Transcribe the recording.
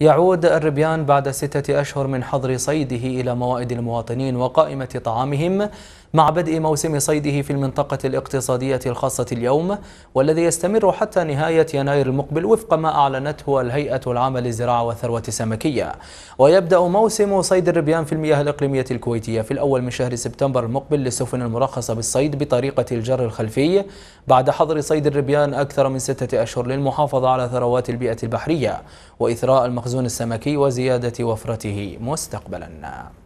يعود الربيان بعد ستة أشهر من حظر صيده إلى موائد المواطنين وقائمة طعامهم مع بدء موسم صيده في المنطقة الاقتصادية الخاصة اليوم والذي يستمر حتى نهاية يناير المقبل وفق ما أعلنته الهيئة العامة للزراعة والثروة السمكية ويبدأ موسم صيد الربيان في المياه الإقليمية الكويتية في الأول من شهر سبتمبر المقبل للسفن المرخصة بالصيد بطريقة الجر الخلفي بعد حظر صيد الربيان أكثر من ستة أشهر للمحافظة على ثروات البيئة البحرية وإثراء المخزون المخزون السمكي وزيادة وفرته مستقبلا